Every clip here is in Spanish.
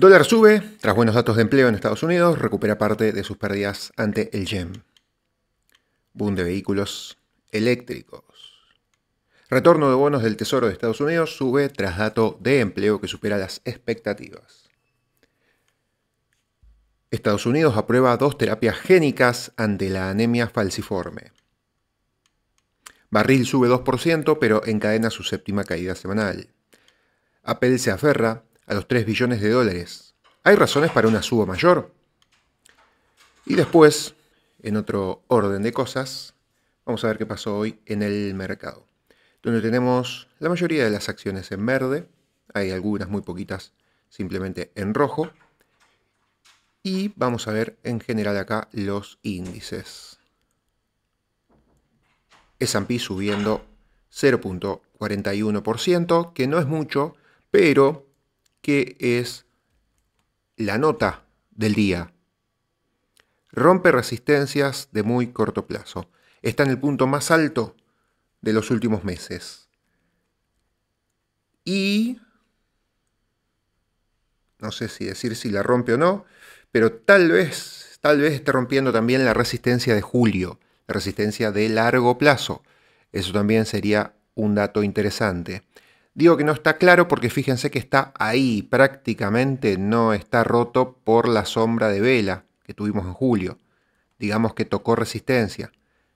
Dólar sube tras buenos datos de empleo en Estados Unidos, recupera parte de sus pérdidas ante el YEM. Boom de vehículos eléctricos. Retorno de bonos del Tesoro de Estados Unidos sube tras dato de empleo que supera las expectativas. Estados Unidos aprueba dos terapias génicas ante la anemia falciforme. Barril sube 2%, pero encadena su séptima caída semanal. Apple se aferra a los 3 billones de dólares. ¿Hay razones para una suba mayor? Y después, en otro orden de cosas, vamos a ver qué pasó hoy en el mercado, donde tenemos la mayoría de las acciones en verde, hay algunas muy poquitas simplemente en rojo, y vamos a ver en general acá los índices. S&P subiendo 0.41%, que no es mucho, pero que es la nota del día. Rompe resistencias de muy corto plazo. Está en el punto más alto de los últimos meses. Y no sé si decir si la rompe o no, pero tal vez, tal vez esté rompiendo también la resistencia de julio, la resistencia de largo plazo. Eso también sería un dato interesante. Digo que no está claro porque fíjense que está ahí, prácticamente no está roto por la sombra de vela que tuvimos en julio. Digamos que tocó resistencia.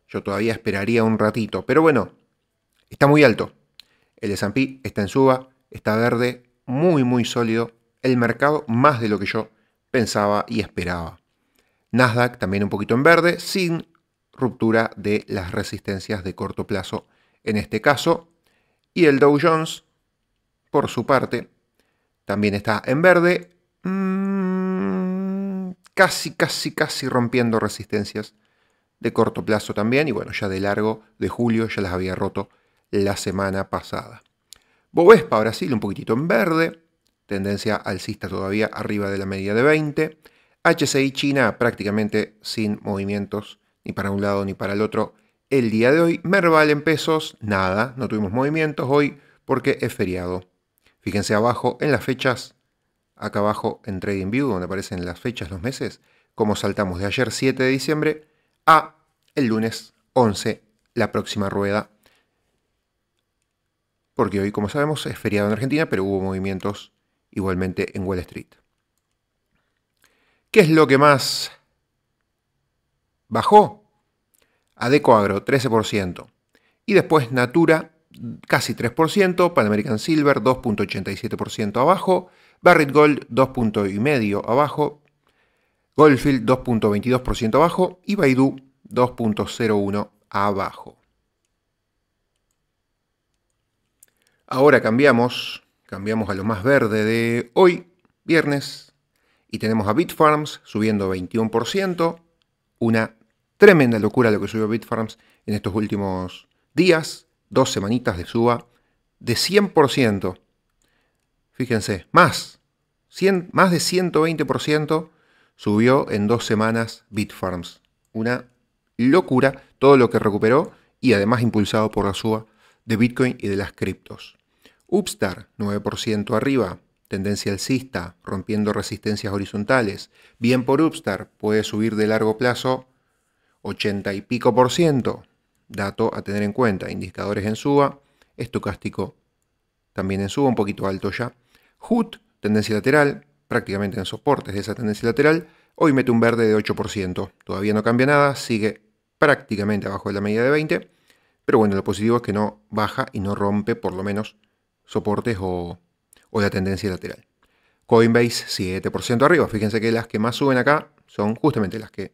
Yo todavía esperaría un ratito, pero bueno, está muy alto. El S&P está en suba, está verde, muy muy sólido. El mercado más de lo que yo pensaba y esperaba. Nasdaq también un poquito en verde, sin ruptura de las resistencias de corto plazo. En este caso, y el Dow Jones, por su parte, también está en verde, mm, casi, casi, casi rompiendo resistencias de corto plazo también. Y bueno, ya de largo, de julio, ya las había roto la semana pasada. Bovespa Brasil un poquitito en verde, tendencia alcista todavía arriba de la media de 20. HCI China prácticamente sin movimientos ni para un lado ni para el otro el día de hoy. Merval en pesos, nada, no tuvimos movimientos hoy porque es feriado. Fíjense abajo en las fechas, acá abajo en Trading View, donde aparecen las fechas, los meses, como saltamos de ayer 7 de diciembre a el lunes 11, la próxima rueda. Porque hoy, como sabemos, es feriado en Argentina, pero hubo movimientos igualmente en Wall Street. ¿Qué es lo que más bajó? Adecoagro 13%. Y después Natura casi 3%, Pan American Silver 2.87% abajo, Barrett Gold 2.5% abajo, Goldfield 2.22% abajo y Baidu 2.01% abajo. Ahora cambiamos, cambiamos a lo más verde de hoy, viernes, y tenemos a Bitfarms subiendo 21%, una Tremenda locura lo que subió Bitfarms en estos últimos días, dos semanitas de suba de 100%. Fíjense, más, más de 120% subió en dos semanas Bitfarms. Una locura todo lo que recuperó y además impulsado por la suba de Bitcoin y de las criptos. Upstar, 9% arriba, tendencia alcista, rompiendo resistencias horizontales. Bien por Upstar, puede subir de largo plazo 80 y pico por ciento. Dato a tener en cuenta, indicadores en suba, estocástico también en suba, un poquito alto ya. HUT, tendencia lateral, prácticamente en soportes de esa tendencia lateral. Hoy mete un verde de 8%. Todavía no cambia nada, sigue prácticamente abajo de la medida de 20. Pero bueno, lo positivo es que no baja y no rompe por lo menos soportes o, o la tendencia lateral. Coinbase 7% arriba. Fíjense que las que más suben acá son justamente las que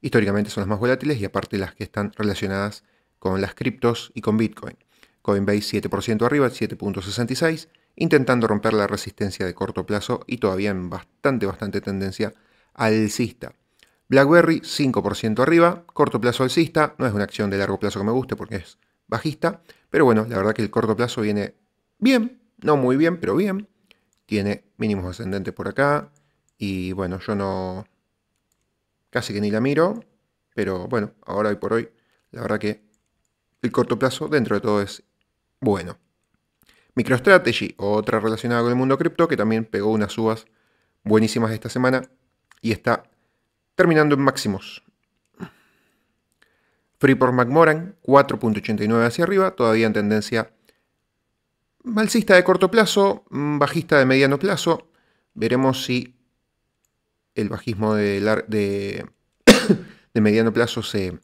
históricamente son las más volátiles y aparte las que están relacionadas con las criptos y con Bitcoin. Coinbase 7% arriba, 7.66, intentando romper la resistencia de corto plazo y todavía en bastante, bastante tendencia alcista. BlackBerry 5% arriba, corto plazo alcista, no es una acción de largo plazo que me guste porque es bajista, pero bueno, la verdad que el corto plazo viene bien, no muy bien, pero bien. Tiene mínimos ascendentes por acá y bueno, yo no, casi que ni la miro, pero bueno, ahora y por hoy, la verdad que el corto plazo dentro de todo es bueno. MicroStrategy, otra relacionada con el mundo cripto, que también pegó unas subas buenísimas esta semana y está terminando en máximos. Freeport McMoran, 4.89 hacia arriba, todavía en tendencia balsista de corto plazo, mm, bajista de mediano plazo. Veremos si el bajismo de, mediano plazo se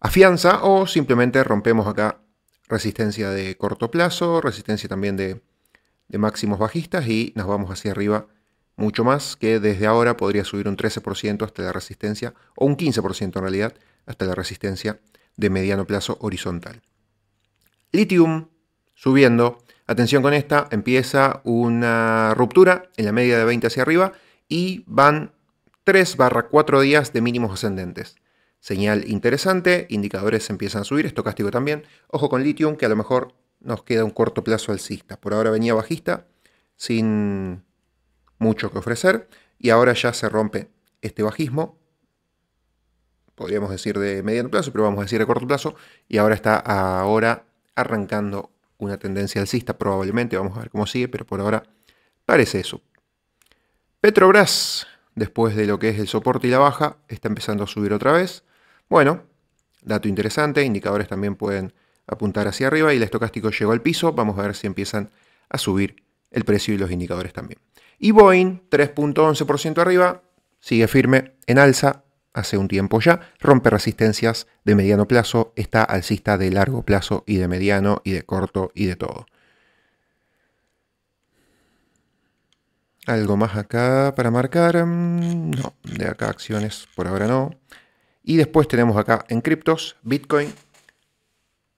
afianza o simplemente rompemos acá resistencia de corto plazo, resistencia también de, de, máximos bajistas y nos vamos hacia arriba mucho más que desde ahora podría subir un 13% hasta la resistencia o un 15% en realidad hasta la resistencia de mediano plazo horizontal. Litium subiendo, atención con esta, empieza una ruptura en la media de 20 hacia arriba y van 3 barra 4 días de mínimos ascendentes. Señal interesante, indicadores empiezan a subir, estocástico también. Ojo con Litium, que a lo mejor nos queda un corto plazo alcista. Por ahora venía bajista, sin mucho que ofrecer, y ahora ya se rompe este bajismo, podríamos decir de mediano plazo, pero vamos a decir de corto plazo, y ahora está ahora arrancando una tendencia alcista, probablemente, vamos a ver cómo sigue, pero por ahora parece eso. Petrobras, después de lo que es el soporte y la baja, está empezando a subir otra vez. Bueno, dato interesante, indicadores también pueden apuntar hacia arriba y el estocástico llegó al piso. Vamos a ver si empiezan a subir el precio y los indicadores también. Y Boeing, 3.11% arriba, sigue firme en alza hace un tiempo ya, rompe resistencias de mediano plazo, está alcista de largo plazo y de mediano y de corto y de todo. Algo más acá para marcar. Mm, no, de acá acciones por ahora no. Y después tenemos acá en criptos, Bitcoin.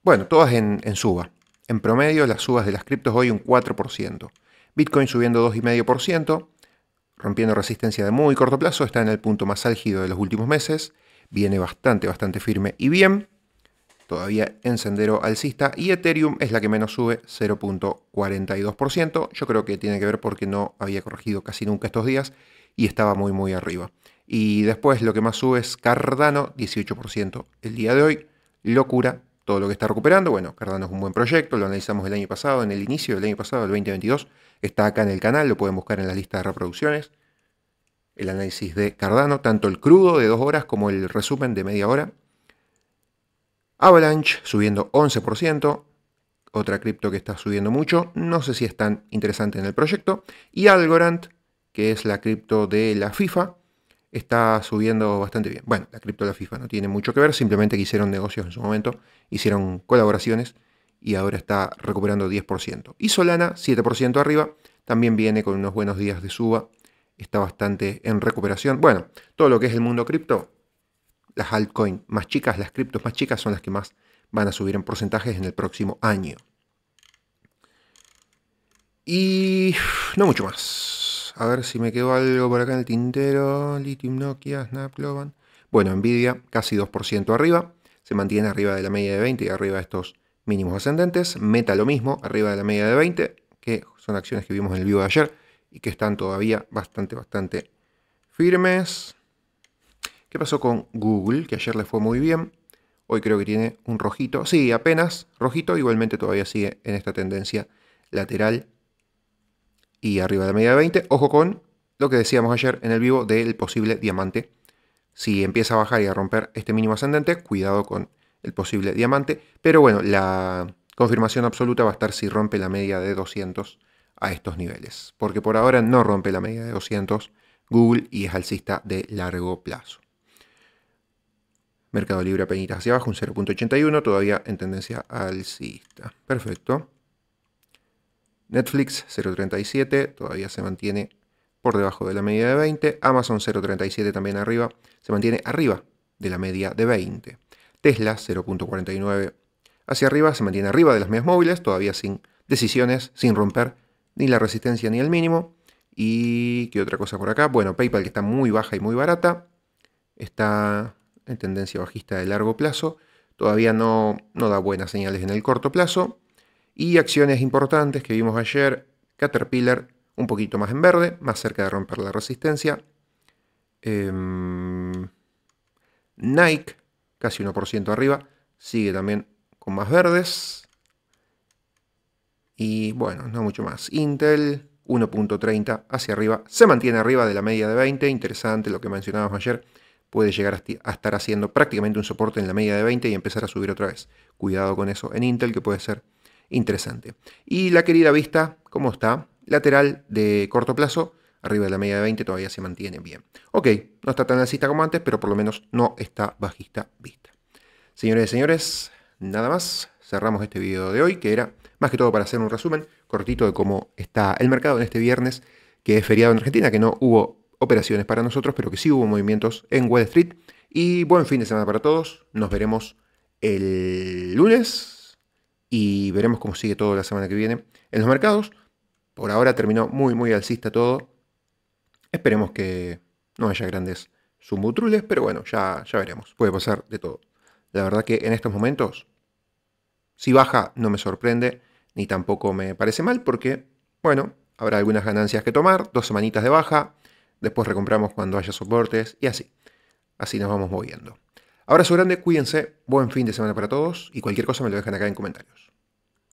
Bueno, todas en, suba. En promedio las subas de las criptos hoy un 4%. Bitcoin subiendo 2,5%, rompiendo resistencia de muy corto plazo, está en el punto más álgido de los últimos meses. Viene bastante, bastante firme y bien todavía en sendero alcista, y Ethereum es la que menos sube, 0.42%. Yo creo que tiene que ver porque no había corregido casi nunca estos días y estaba muy muy arriba. Y después lo que más sube es Cardano, 18% el día de hoy. Locura, todo lo que está recuperando. Bueno, Cardano es un buen proyecto, lo analizamos el año pasado, en el inicio del año pasado, el 2022. Está acá en el canal, lo pueden buscar en la lista de reproducciones. El análisis de Cardano, tanto el crudo de dos horas como el resumen de media hora. Avalanche subiendo 11%, otra cripto que está subiendo mucho, no sé si es tan interesante en el proyecto, y Algorand, que es la cripto de la FIFA, está subiendo bastante bien. Bueno, la cripto de la FIFA no tiene mucho que ver, simplemente hicieron negocios en su momento, hicieron colaboraciones y ahora está recuperando 10%. Y Solana, 7% arriba, también viene con unos buenos días de suba, está bastante en recuperación. Bueno, todo lo que es el mundo cripto las altcoins más chicas, las criptos más chicas son las que más van a subir en porcentajes en el próximo año. Y no mucho más. A ver si me quedó algo por acá en el tintero. Lithium, Nokia, Snap, Globan. Bueno, Nvidia casi 2% arriba. Se mantiene arriba de la media de 20 y arriba de estos mínimos ascendentes. Meta lo mismo, arriba de la media de 20, que son acciones que vimos en el vivo de ayer y que están todavía bastante, bastante firmes. ¿Qué pasó con Google? Que ayer le fue muy bien. Hoy creo que tiene un rojito. Sí, apenas rojito. Igualmente todavía sigue en esta tendencia lateral y arriba de la media de 20. Ojo con lo que decíamos ayer en el vivo del posible diamante. Si empieza a bajar y a romper este mínimo ascendente, cuidado con el posible diamante. Pero bueno, la confirmación absoluta va a estar si rompe la media de 200 a estos niveles. Porque por ahora no rompe la media de 200 Google y es alcista de largo plazo. Mercado Libre apenas hacia abajo, un 0.81, todavía en tendencia alcista. Perfecto. Netflix 0.37, todavía se mantiene por debajo de la media de 20. Amazon 0.37 también arriba, se mantiene arriba de la media de 20. Tesla 0.49 hacia arriba, se mantiene arriba de las medias móviles, todavía sin decisiones, sin romper ni la resistencia ni el mínimo. ¿Y qué otra cosa por acá? Bueno, PayPal que está muy baja y muy barata. Está en tendencia bajista de largo plazo, todavía no, no da buenas señales en el corto plazo. Y acciones importantes que vimos ayer, Caterpillar un poquito más en verde, más cerca de romper la resistencia. Em, Nike, casi 1% arriba, sigue también con más verdes. Y bueno, no mucho más. Intel, 1.30 hacia arriba, se mantiene arriba de la media de 20. Interesante lo que mencionábamos ayer puede llegar a estar haciendo prácticamente un soporte en la media de 20 y empezar a subir otra vez. Cuidado con eso en Intel, que puede ser interesante. Y la querida vista, ¿cómo está? Lateral de corto plazo, arriba de la media de 20 todavía se mantiene bien. Ok, no está tan alcista como antes, pero por lo menos no está bajista vista. Señores y señores, nada más. Cerramos este video de hoy, que era más que todo para hacer un resumen cortito de cómo está el mercado en este viernes, que es feriado en Argentina, que no hubo operaciones para nosotros, pero que sí hubo movimientos en Wall Street. Y buen fin de semana para todos. Nos veremos el lunes y veremos cómo sigue todo la semana que viene en los mercados. Por ahora terminó muy, muy alcista todo. Esperemos que no haya grandes sumutrules, pero bueno, ya, ya veremos. Puede pasar de todo. La verdad que en estos momentos, si baja, no me sorprende, ni tampoco me parece mal, porque, bueno, habrá algunas ganancias que tomar, dos semanitas de baja, después recompramos cuando haya soportes y así. Así nos vamos moviendo. Abrazo grande, cuídense, buen fin de semana para todos y cualquier cosa me lo dejan acá en comentarios.